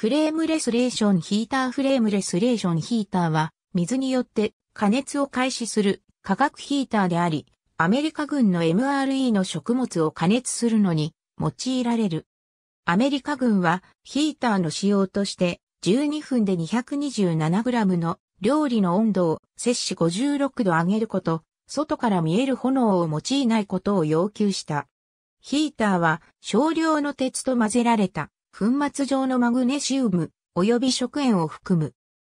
フレームレスレーションヒーターフレームレスレーションヒーターは、水によって加熱を開始する化学ヒーターであり、アメリカ軍の MRE の食物を加熱するのに用いられる。アメリカ軍はヒーターの使用として12分で 227g の料理の温度を摂氏56度上げること、外から見える炎を用いないことを要求した。ヒーターは少量の鉄と混ぜられた粉末状のマグネシウム、及び食塩を含む。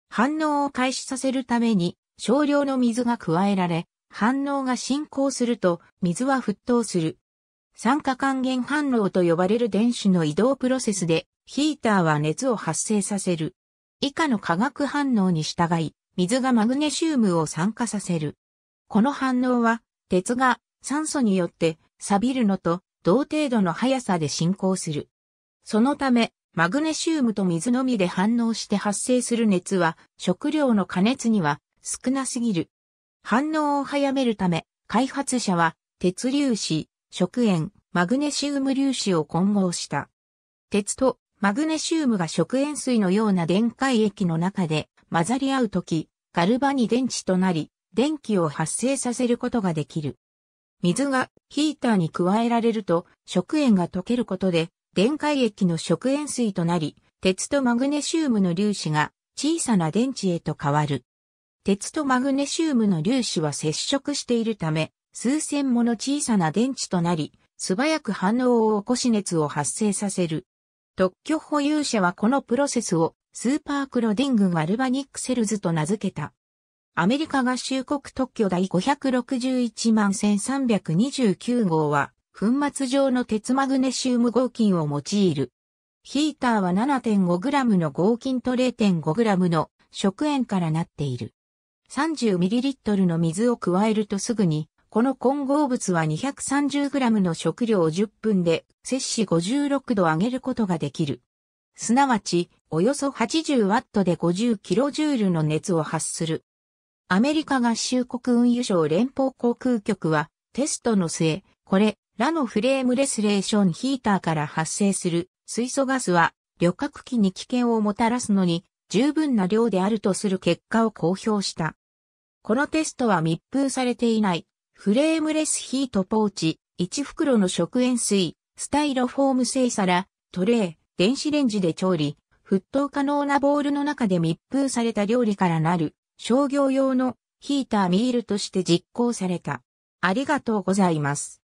反応を開始させるために少量の水が加えられ、反応が進行すると水は沸騰する。酸化還元反応と呼ばれる電子の移動プロセスでヒーターは熱を発生させる。以下の化学反応に従い、水がマグネシウムを酸化させる。この反応は、鉄が酸素によって錆びるのと同程度の速さで進行する。そのため、マグネシウムと水のみで反応して発生する熱は、食料の加熱には少なすぎる。反応を早めるため、開発者は、鉄粒子、食塩、マグネシウム粒子を混合した。鉄とマグネシウムが食塩水のような電解液の中で混ざり合うとき、ガルバに電池となり、電気を発生させることができる。水がヒーターに加えられると食塩が溶けることで電解液の食塩水となり、鉄とマグネシウムの粒子が小さな電池へと変わる。鉄とマグネシウムの粒子は接触しているため、数千もの小さな電池となり、素早く反応を起こし熱を発生させる。特許保有者はこのプロセスをスーパークロディング・アルバニック・セルズと名付けた。アメリカ合衆国特許第561万1329号は、粉末状の鉄マグネシウム合金を用いる。ヒーターは 7.5g の合金と 0.5g の食塩からなっている。30ml の水を加えるとすぐに、この混合物は 230g の食料を10分で摂氏56度上げることができる。すなわち、およそ 80W で 50kJ の熱を発する。アメリカ合衆国運輸省連邦航空局は、テストの末、これ、ラノフレームレスレーションヒーターから発生する水素ガスは旅客機に危険をもたらすのに十分な量であるとする結果を公表した。このテストは密封されていないフレームレスヒートポーチ、1袋の食塩水、スタイロフォーム製皿、トレー、電子レンジで調理、沸騰可能なボウルの中で密封された料理からなる商業用のヒーターミールとして実行された。ありがとうございます。